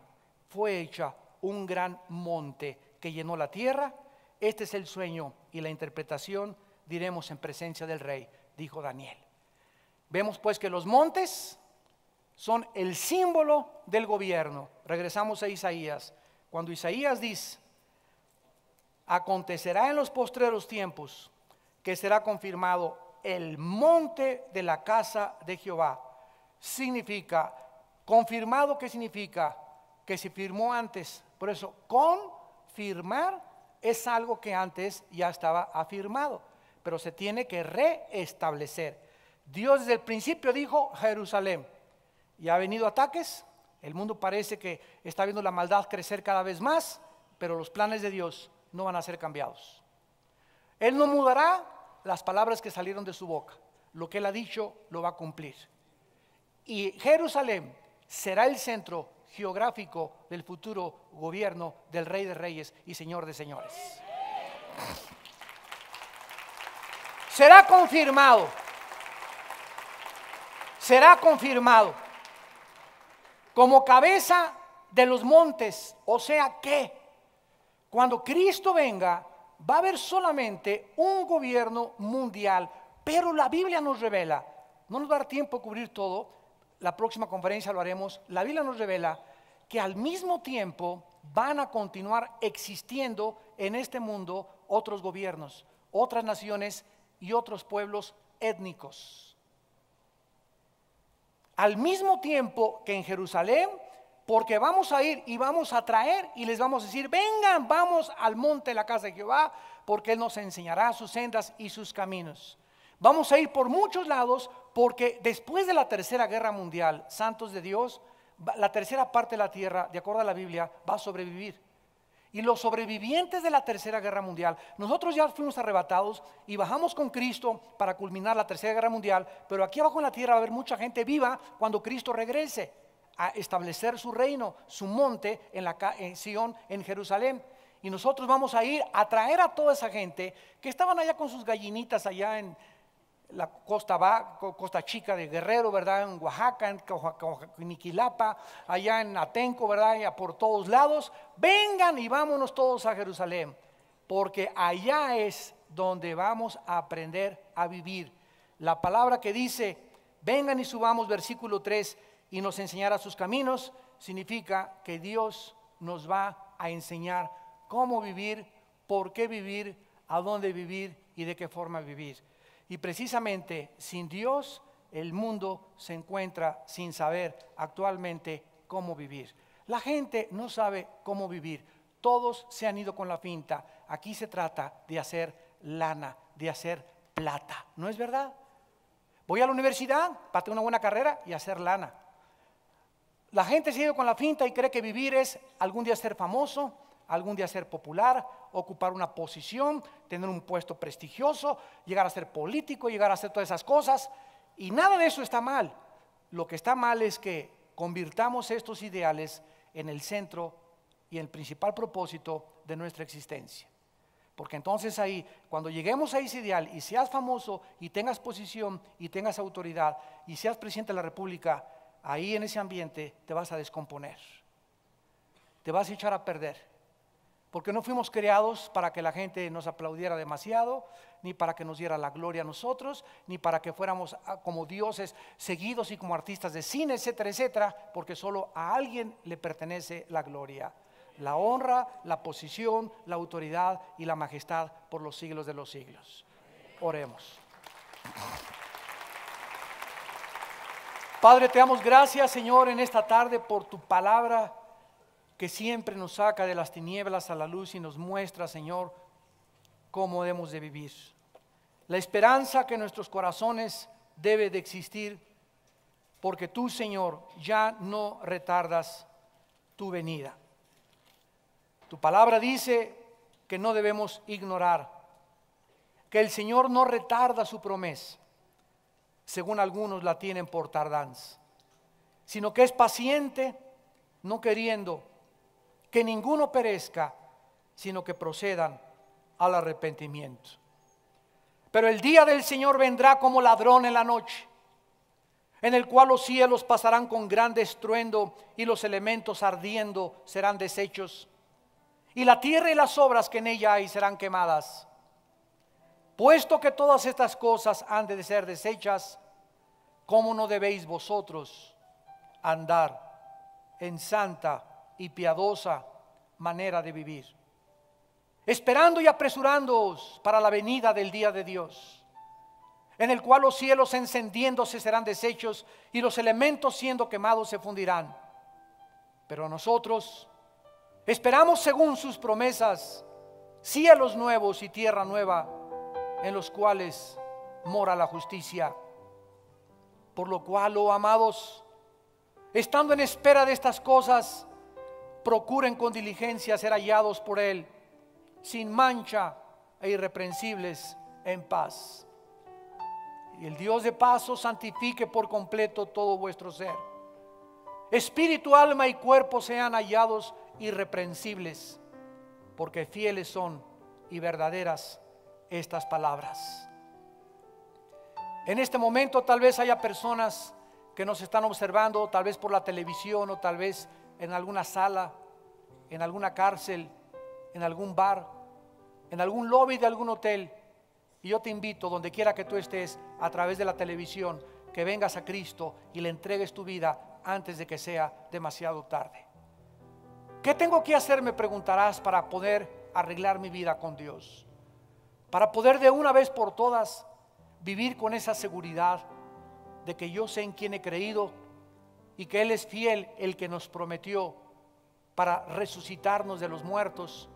fue hecha un gran monte que llenó la tierra. Este es el sueño y la interpretación diremos en presencia del rey, dijo Daniel. Vemos pues que los montes son el símbolo del gobierno. Regresamos a Isaías. Cuando Isaías dice, acontecerá en los postreros tiempos que será confirmado el monte de la casa de Jehová. Significa Confirmado, ¿qué significa? Que se firmó antes. Por eso, confirmar es algo que antes ya estaba afirmado, pero se tiene que reestablecer. Dios desde el principio dijo Jerusalén, y ha venido ataques, el mundo parece que está viendo la maldad crecer cada vez más, pero los planes de Dios no van a ser cambiados. Él no mudará las palabras que salieron de su boca, lo que él ha dicho lo va a cumplir. Y Jerusalén será el centro geográfico del futuro gobierno del Rey de Reyes y Señor de Señores. Será confirmado. Será confirmado como cabeza de los montes. O sea que cuando Cristo venga va a haber solamente un gobierno mundial. Pero la Biblia nos revela, no nos va a dar tiempo a cubrir todo, la próxima conferencia lo haremos, la Biblia nos revela que al mismo tiempo van a continuar existiendo en este mundo otros gobiernos, otras naciones y otros pueblos étnicos. Al mismo tiempo que en Jerusalén, porque vamos a ir y vamos a traer y les vamos a decir, vengan, vamos al monte de la casa de Jehová, porque Él nos enseñará sus sendas y sus caminos. Vamos a ir por muchos lados porque después de la Tercera Guerra Mundial, santos de Dios, la tercera parte de la tierra, de acuerdo a la Biblia, va a sobrevivir. Y los sobrevivientes de la Tercera Guerra Mundial, nosotros ya fuimos arrebatados y bajamos con Cristo para culminar la Tercera Guerra Mundial, pero aquí abajo en la tierra va a haber mucha gente viva cuando Cristo regrese a establecer su reino, su monte en, la, Sion, en Jerusalén. Y nosotros vamos a ir a traer a toda esa gente que estaban allá con sus gallinitas allá en, la costa, Chica de Guerrero, ¿verdad? En Oaxaca, en Niquilapa, allá en Atenco, ¿verdad? por todos lados. Vengan y vámonos todos a Jerusalén, porque allá es donde vamos a aprender a vivir. La palabra que dice, vengan y subamos, versículo 3, y nos enseñará sus caminos, significa que Dios nos va a enseñar cómo vivir, por qué vivir, a dónde vivir y de qué forma vivir. Y precisamente sin Dios el mundo se encuentra sin saber actualmente cómo vivir. La gente no sabe cómo vivir. Todos se han ido con la finta. Aquí se trata de hacer lana, de hacer plata. ¿No es verdad? Voy a la universidad para tener una buena carrera y hacer lana. La gente se ha ido con la finta y cree que vivir es algún día ser famoso, algún día ser popular, ocupar una posición, tener un puesto prestigioso, llegar a ser político, llegar a hacer todas esas cosas. Y nada de eso está mal. Lo que está mal es que convirtamos estos ideales en el centro y el principal propósito de nuestra existencia. Porque entonces ahí, cuando lleguemos a ese ideal y seas famoso y tengas posición y tengas autoridad y seas presidente de la República, ahí en ese ambiente te vas a descomponer, te vas a echar a perder porque no fuimos creados para que la gente nos aplaudiera demasiado, ni para que nos diera la gloria a nosotros, ni para que fuéramos ah, como dioses seguidos y como artistas de cine, etcétera, etcétera, porque solo a alguien le pertenece la gloria, la honra, la posición, la autoridad y la majestad por los siglos de los siglos. Oremos. Padre, te damos gracias, Señor, en esta tarde por tu palabra que siempre nos saca de las tinieblas a la luz y nos muestra, Señor, cómo debemos de vivir. La esperanza que en nuestros corazones debe de existir, porque tú, Señor, ya no retardas tu venida. Tu palabra dice que no debemos ignorar, que el Señor no retarda su promesa, según algunos la tienen por tardanza, sino que es paciente, no queriendo que ninguno perezca, sino que procedan al arrepentimiento. Pero el día del Señor vendrá como ladrón en la noche, en el cual los cielos pasarán con gran estruendo y los elementos ardiendo serán deshechos, y la tierra y las obras que en ella hay serán quemadas. Puesto que todas estas cosas han de ser deshechas, ¿cómo no debéis vosotros andar en santa y piadosa manera de vivir, esperando y apresurándoos para la venida del día de Dios, en el cual los cielos encendiéndose serán deshechos y los elementos siendo quemados se fundirán. Pero nosotros esperamos según sus promesas cielos nuevos y tierra nueva en los cuales mora la justicia. Por lo cual, oh amados, estando en espera de estas cosas, procuren con diligencia ser hallados por Él, sin mancha e irreprensibles en paz. Y el Dios de paso santifique por completo todo vuestro ser. Espíritu, alma y cuerpo sean hallados irreprensibles, porque fieles son y verdaderas estas palabras. En este momento tal vez haya personas que nos están observando, tal vez por la televisión o tal vez en alguna sala, en alguna cárcel, en algún bar, en algún lobby de algún hotel. Y yo te invito, donde quiera que tú estés, a través de la televisión, que vengas a Cristo y le entregues tu vida antes de que sea demasiado tarde. ¿Qué tengo que hacer, me preguntarás, para poder arreglar mi vida con Dios? Para poder de una vez por todas vivir con esa seguridad de que yo sé en quién he creído y que Él es fiel el que nos prometió para resucitarnos de los muertos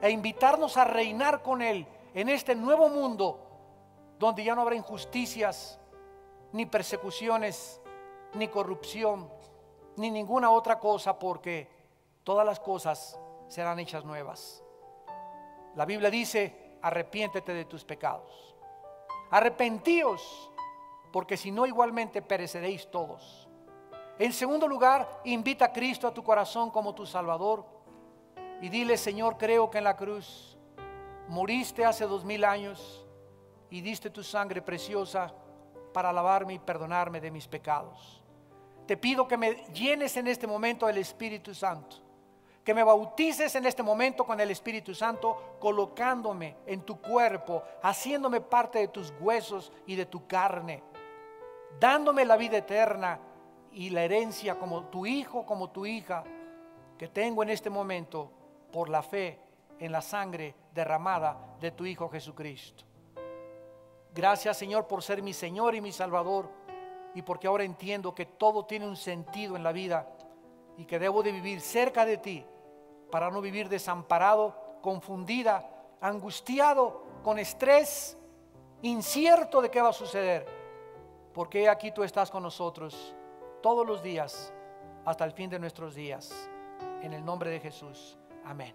e invitarnos a reinar con Él en este nuevo mundo donde ya no habrá injusticias, ni persecuciones, ni corrupción, ni ninguna otra cosa, porque todas las cosas serán hechas nuevas. La Biblia dice, arrepiéntete de tus pecados. Arrepentíos, porque si no igualmente pereceréis todos. En segundo lugar, invita a Cristo a tu corazón como tu Salvador y dile, Señor, creo que en la cruz moriste hace dos mil años y diste tu sangre preciosa para lavarme y perdonarme de mis pecados. Te pido que me llenes en este momento del Espíritu Santo, que me bautices en este momento con el Espíritu Santo, colocándome en tu cuerpo, haciéndome parte de tus huesos y de tu carne, dándome la vida eterna y la herencia como tu hijo, como tu hija, que tengo en este momento por la fe en la sangre derramada de tu Hijo Jesucristo. Gracias Señor por ser mi Señor y mi Salvador y porque ahora entiendo que todo tiene un sentido en la vida y que debo de vivir cerca de ti para no vivir desamparado, confundida, angustiado, con estrés, incierto de qué va a suceder. Porque aquí tú estás con nosotros todos los días hasta el fin de nuestros días. En el nombre de Jesús. Amén.